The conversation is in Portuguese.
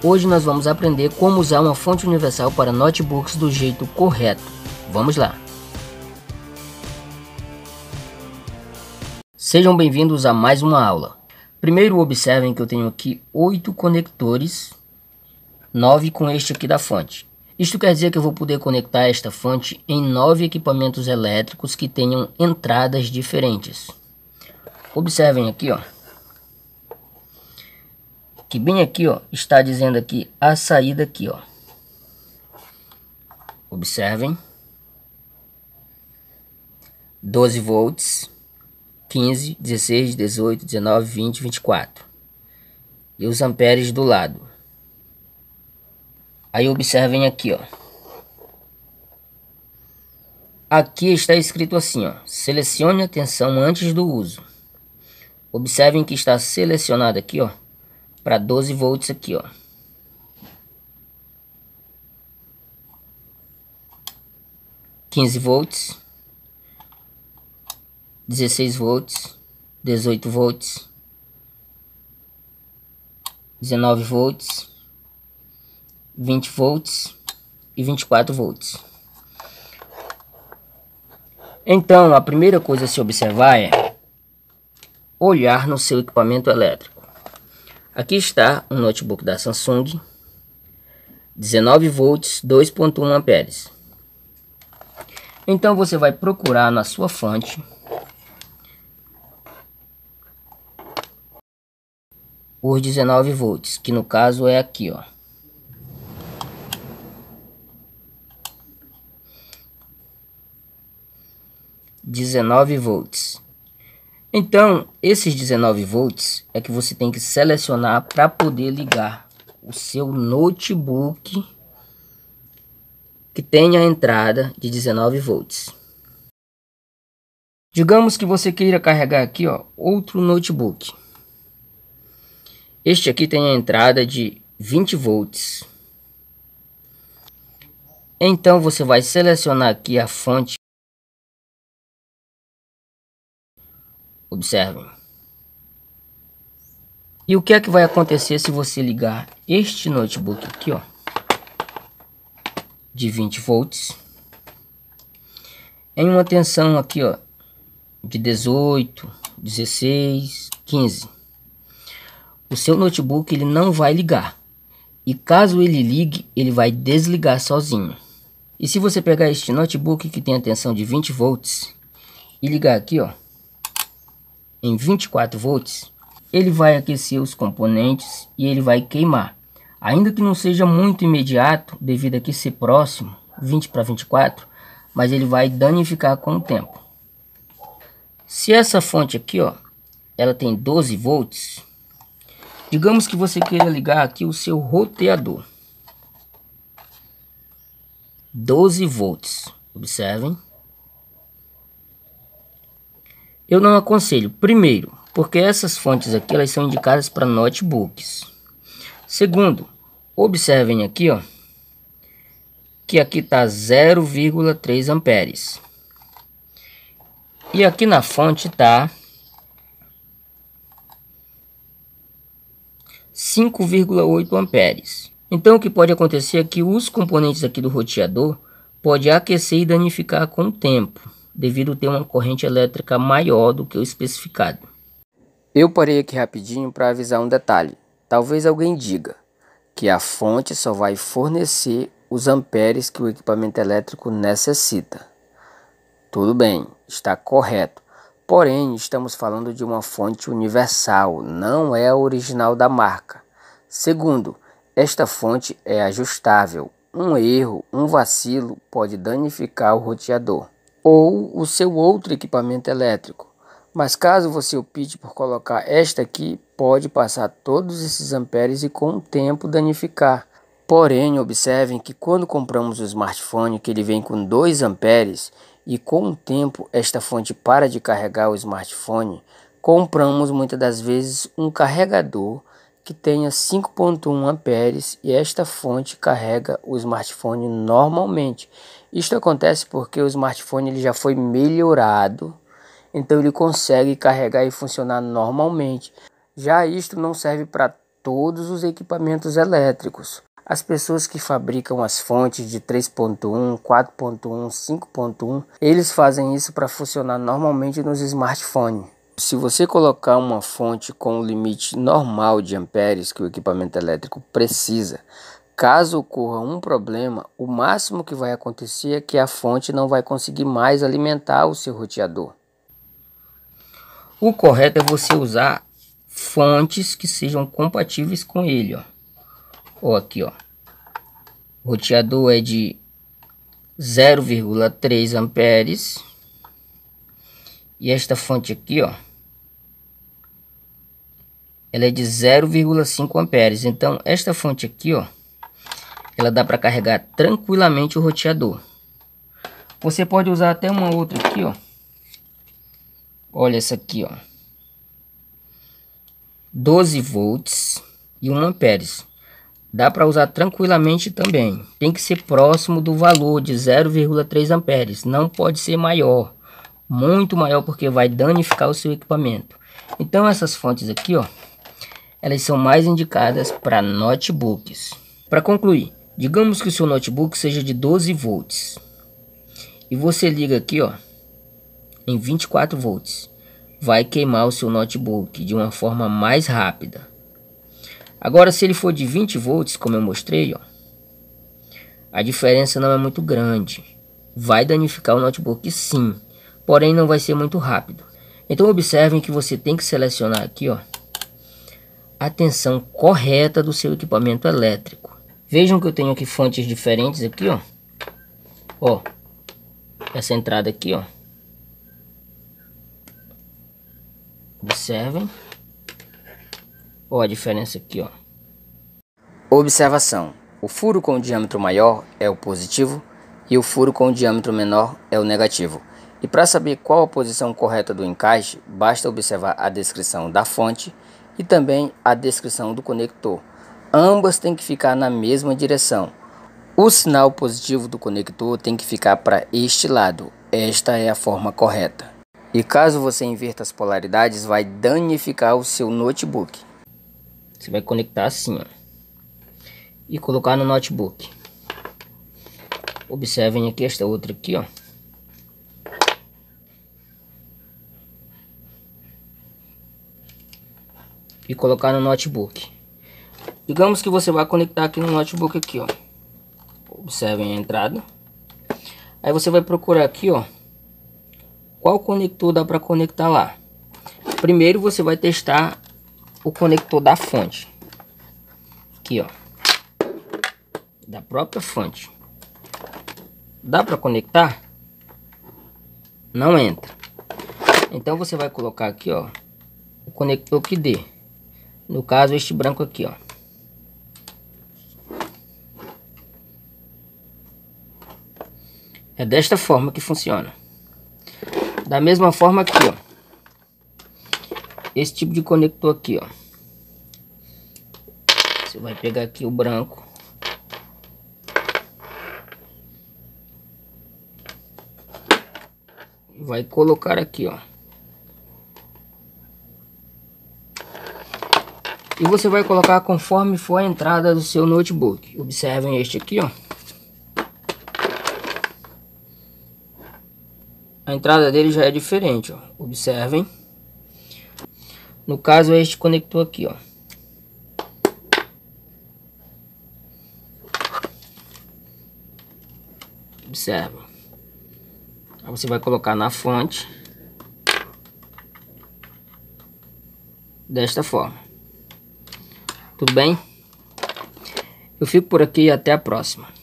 Hoje nós vamos aprender como usar uma fonte universal para notebooks do jeito correto. Vamos lá! Sejam bem-vindos a mais uma aula. Primeiro observem que eu tenho aqui oito conectores, nove com este aqui da fonte. Isto quer dizer que eu vou poder conectar esta fonte em nove equipamentos elétricos que tenham entradas diferentes. Observem aqui, ó que bem aqui, ó, está dizendo aqui a saída aqui, ó. Observem. 12 volts, 15, 16, 18, 19, 20, 24. E os amperes do lado. Aí observem aqui, ó. Aqui está escrito assim, ó. Selecione a tensão antes do uso. Observem que está selecionado aqui, ó para 12 volts aqui, ó. Quinze volts, dezesseis volts, dezoito volts, dezenove volts, vinte volts e vinte e quatro volts. Então, a primeira coisa a se observar é olhar no seu equipamento elétrico. Aqui está um notebook da Samsung, 19 volts, 2.1 amperes. Então você vai procurar na sua fonte os 19 volts, que no caso é aqui, ó. Dezenove volts. Então, esses 19 volts é que você tem que selecionar para poder ligar o seu notebook que tenha a entrada de 19 volts. Digamos que você queira carregar aqui ó, outro notebook. Este aqui tem a entrada de 20 volts. Então você vai selecionar aqui a fonte Observem. E o que é que vai acontecer se você ligar este notebook aqui, ó, de 20 volts, em uma tensão aqui, ó, de 18, 16, 15. O seu notebook ele não vai ligar. E caso ele ligue, ele vai desligar sozinho. E se você pegar este notebook que tem a tensão de 20 volts e ligar aqui, ó, em 24 volts, ele vai aquecer os componentes e ele vai queimar. Ainda que não seja muito imediato, devido a que ser próximo, 20 para 24, mas ele vai danificar com o tempo. Se essa fonte aqui, ó, ela tem 12 volts, digamos que você queira ligar aqui o seu roteador. 12 volts, observem. Eu não aconselho, primeiro, porque essas fontes aqui elas são indicadas para notebooks. Segundo, observem aqui, ó, que aqui está 0,3 amperes. E aqui na fonte está 5,8 amperes. Então o que pode acontecer é que os componentes aqui do roteador pode aquecer e danificar com o tempo devido ter uma corrente elétrica maior do que o especificado. Eu parei aqui rapidinho para avisar um detalhe. Talvez alguém diga que a fonte só vai fornecer os amperes que o equipamento elétrico necessita. Tudo bem, está correto. Porém, estamos falando de uma fonte universal, não é a original da marca. Segundo, esta fonte é ajustável. Um erro, um vacilo pode danificar o roteador ou o seu outro equipamento elétrico. Mas caso você opte por colocar esta aqui, pode passar todos esses amperes e com o tempo danificar. Porém, observem que quando compramos o smartphone que ele vem com 2 amperes e com o tempo esta fonte para de carregar o smartphone, compramos muitas das vezes um carregador que tenha 5.1 amperes e esta fonte carrega o smartphone normalmente. Isto acontece porque o smartphone ele já foi melhorado, então ele consegue carregar e funcionar normalmente. Já isto não serve para todos os equipamentos elétricos. As pessoas que fabricam as fontes de 3.1, 4.1, 5.1, eles fazem isso para funcionar normalmente nos smartphones. Se você colocar uma fonte com o limite normal de amperes que o equipamento elétrico precisa, Caso ocorra um problema, o máximo que vai acontecer é que a fonte não vai conseguir mais alimentar o seu roteador. O correto é você usar fontes que sejam compatíveis com ele, ó. aqui, ó. O roteador é de 0,3 amperes. E esta fonte aqui, ó, ela é de 0,5 amperes. Então, esta fonte aqui, ó, ela dá para carregar tranquilamente o roteador. Você pode usar até uma outra aqui, ó. Olha essa aqui, ó. 12 volts e 1 amperes. Dá para usar tranquilamente também. Tem que ser próximo do valor de 0,3 amperes. Não pode ser maior. Muito maior porque vai danificar o seu equipamento. Então essas fontes aqui, ó. Elas são mais indicadas para notebooks. Para concluir, Digamos que o seu notebook seja de 12 volts. E você liga aqui, ó, em 24 volts. Vai queimar o seu notebook de uma forma mais rápida. Agora, se ele for de 20 volts, como eu mostrei, ó, a diferença não é muito grande. Vai danificar o notebook sim, porém não vai ser muito rápido. Então observem que você tem que selecionar aqui ó, a tensão correta do seu equipamento elétrico. Vejam que eu tenho aqui fontes diferentes aqui, ó. Ó, essa entrada aqui, ó. Observem. Ó a diferença aqui, ó. Observação. O furo com o diâmetro maior é o positivo e o furo com o diâmetro menor é o negativo. E para saber qual a posição correta do encaixe, basta observar a descrição da fonte e também a descrição do conector ambas têm que ficar na mesma direção. O sinal positivo do conector tem que ficar para este lado. Esta é a forma correta. E caso você inverta as polaridades, vai danificar o seu notebook. Você vai conectar assim, ó, e colocar no notebook. Observem aqui esta outra aqui, ó. E colocar no notebook. Digamos que você vai conectar aqui no notebook aqui, ó. Observem a entrada. Aí você vai procurar aqui, ó. Qual conector dá para conectar lá? Primeiro você vai testar o conector da fonte. Aqui, ó. Da própria fonte. Dá para conectar? Não entra. Então você vai colocar aqui, ó, o conector que dê. No caso este branco aqui, ó. É desta forma que funciona. Da mesma forma aqui, ó. Esse tipo de conector aqui, ó. Você vai pegar aqui o branco. Vai colocar aqui, ó. E você vai colocar conforme for a entrada do seu notebook. Observem este aqui, ó. a entrada dele já é diferente, ó. observem. No caso, é este conector aqui, ó. Observem. Aí você vai colocar na fonte. Desta forma. Tudo bem? Eu fico por aqui e até a próxima.